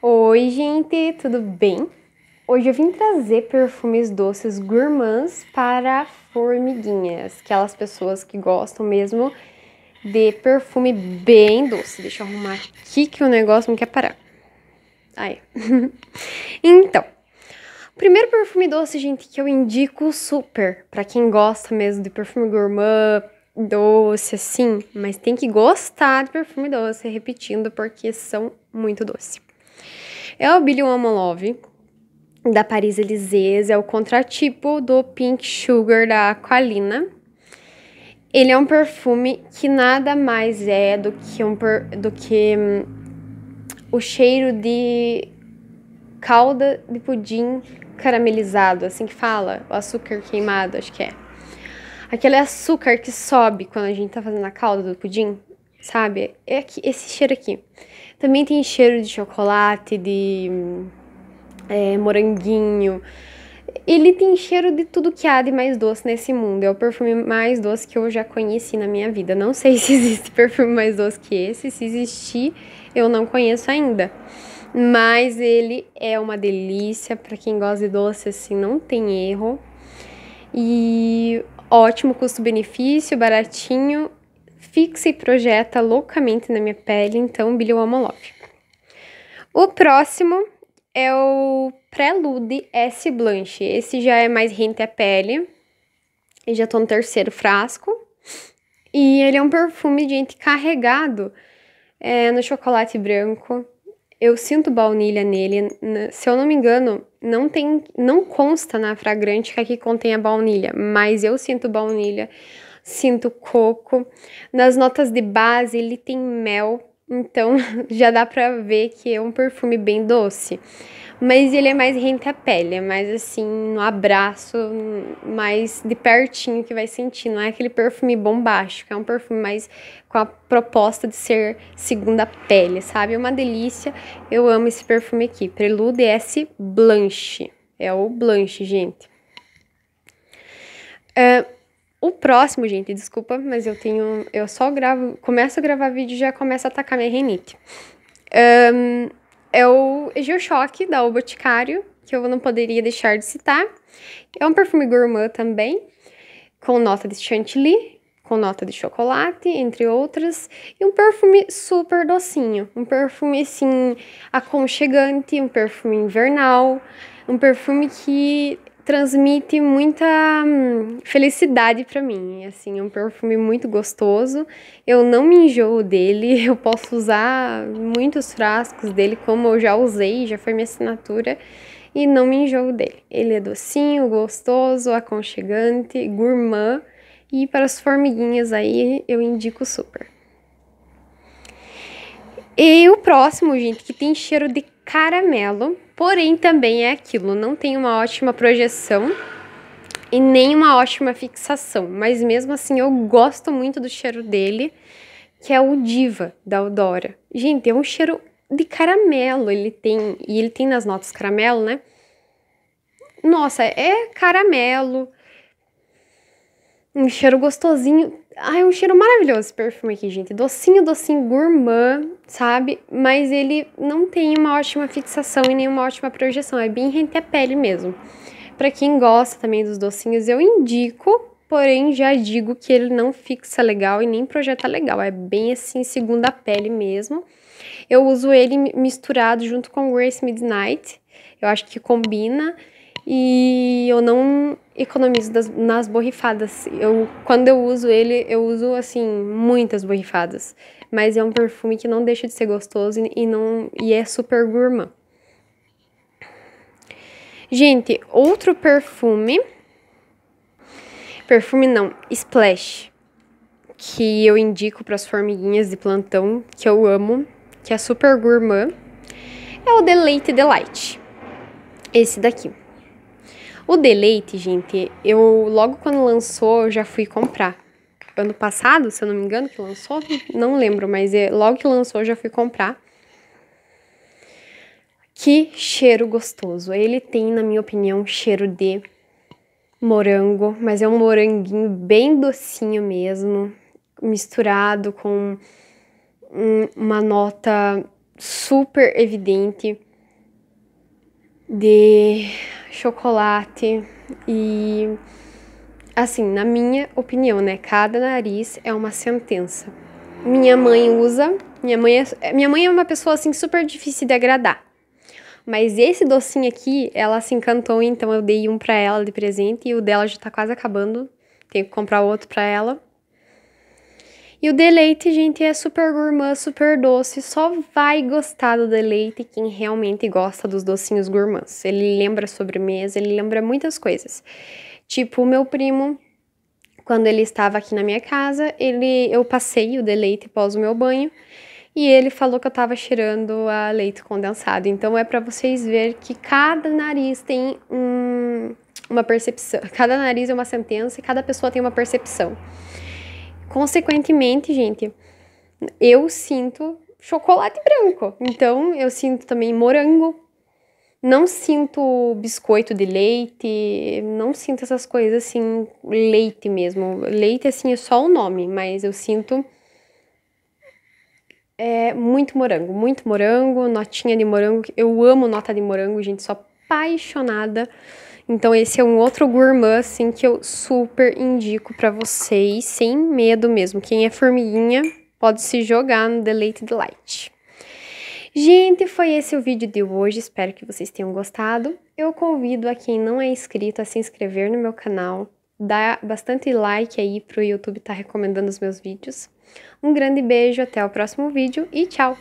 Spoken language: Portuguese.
Oi, gente, tudo bem? Hoje eu vim trazer perfumes doces gourmands para formiguinhas, aquelas pessoas que gostam mesmo de perfume bem doce. Deixa eu arrumar aqui que o negócio não quer parar. Aí. então, o primeiro perfume doce, gente, que eu indico super para quem gosta mesmo de perfume gourmand, doce assim, mas tem que gostar de perfume doce, repetindo porque são muito doce. É o Billy Woman Love, da Paris Elysées, é o contratipo do Pink Sugar da Aqualina. Ele é um perfume que nada mais é do que, um per, do que um, o cheiro de calda de pudim caramelizado, assim que fala, o açúcar queimado, acho que é. Aquele açúcar que sobe quando a gente tá fazendo a calda do pudim sabe? É aqui, esse cheiro aqui. Também tem cheiro de chocolate, de é, moranguinho. Ele tem cheiro de tudo que há de mais doce nesse mundo. É o perfume mais doce que eu já conheci na minha vida. Não sei se existe perfume mais doce que esse. Se existir, eu não conheço ainda. Mas ele é uma delícia. Para quem gosta de doce, assim, não tem erro. E ótimo custo-benefício, baratinho fixa e projeta loucamente na minha pele, então Biliomolov. O próximo é o Prelude S Blanche. Esse já é mais rente à pele. Eu já tô no terceiro frasco. E ele é um perfume, gente, carregado é, no chocolate branco. Eu sinto baunilha nele. Se eu não me engano, não tem, não consta na fragrante que aqui contém a baunilha, mas eu sinto baunilha sinto coco. Nas notas de base, ele tem mel, então já dá pra ver que é um perfume bem doce. Mas ele é mais rente à pele, é mais assim, no abraço, mais de pertinho que vai sentir. Não é aquele perfume bombástico, é um perfume mais com a proposta de ser segunda pele, sabe? É uma delícia. Eu amo esse perfume aqui. Prelude S Blanche. É o Blanche, gente. Uh, o próximo, gente, desculpa, mas eu tenho. Eu só gravo. Começo a gravar vídeo e já começa a atacar minha renite. Um, é o Geochoque da O Boticário, que eu não poderia deixar de citar. É um perfume gourmand também, com nota de chantilly, com nota de chocolate, entre outras. E um perfume super docinho. Um perfume, assim, aconchegante, um perfume invernal. Um perfume que transmite muita hum, felicidade para mim. Assim, é um perfume muito gostoso. Eu não me enjoo dele. Eu posso usar muitos frascos dele, como eu já usei, já foi minha assinatura e não me enjoo dele. Ele é docinho, gostoso, aconchegante, gourmand e para as formiguinhas aí eu indico super. E o próximo, gente, que tem cheiro de caramelo, Porém, também é aquilo, não tem uma ótima projeção e nem uma ótima fixação, mas mesmo assim eu gosto muito do cheiro dele, que é o Diva da Odora. Gente, é um cheiro de caramelo, ele tem, e ele tem nas notas caramelo, né? Nossa, é caramelo, um cheiro gostosinho. Ai, é um cheiro maravilhoso esse perfume aqui, gente. Docinho, docinho, gourmand, sabe? Mas ele não tem uma ótima fixação e nenhuma ótima projeção. É bem rente a pele mesmo. Para quem gosta também dos docinhos, eu indico, porém já digo que ele não fixa legal e nem projeta legal. É bem assim, segunda pele mesmo. Eu uso ele misturado junto com Grace Midnight. Eu acho que combina e eu não economizo das, nas borrifadas. Eu, quando eu uso ele, eu uso assim muitas borrifadas, mas é um perfume que não deixa de ser gostoso e, e não e é super gourmand. Gente, outro perfume perfume não, splash que eu indico para as formiguinhas de plantão que eu amo, que é super gourmand, é o Deleite Delight. Esse daqui. O Deleite, gente, eu logo quando lançou, eu já fui comprar. Ano passado, se eu não me engano, que lançou, não lembro, mas é, logo que lançou, eu já fui comprar. Que cheiro gostoso. Ele tem, na minha opinião, cheiro de morango, mas é um moranguinho bem docinho mesmo, misturado com uma nota super evidente de chocolate e assim, na minha opinião, né, cada nariz é uma sentença. Minha mãe usa, minha mãe é, minha mãe é uma pessoa assim super difícil de agradar. Mas esse docinho aqui, ela se encantou, então eu dei um para ela de presente e o dela já tá quase acabando. Tenho que comprar outro para ela. E o deleite, gente, é super gourmand, super doce. Só vai gostar do deleite quem realmente gosta dos docinhos gourmands. Ele lembra sobremesa, ele lembra muitas coisas. Tipo, o meu primo, quando ele estava aqui na minha casa, ele, eu passei o deleite pós o meu banho e ele falou que eu estava cheirando a leite condensado. Então é para vocês ver que cada nariz tem um, uma percepção, cada nariz é uma sentença e cada pessoa tem uma percepção. Consequentemente, gente, eu sinto chocolate branco. Então, eu sinto também morango. Não sinto biscoito de leite, não sinto essas coisas assim, leite mesmo. Leite, assim, é só o nome, mas eu sinto é muito morango, muito morango, notinha de morango. Eu amo nota de morango, gente, sou apaixonada. Então esse é um outro gourmand assim que eu super indico para vocês, sem medo mesmo. Quem é formiguinha pode se jogar no Deleite Delight. Gente, foi esse o vídeo de hoje, espero que vocês tenham gostado. Eu convido a quem não é inscrito a se inscrever no meu canal, dar bastante like aí pro YouTube estar tá recomendando os meus vídeos. Um grande beijo, até o próximo vídeo e tchau!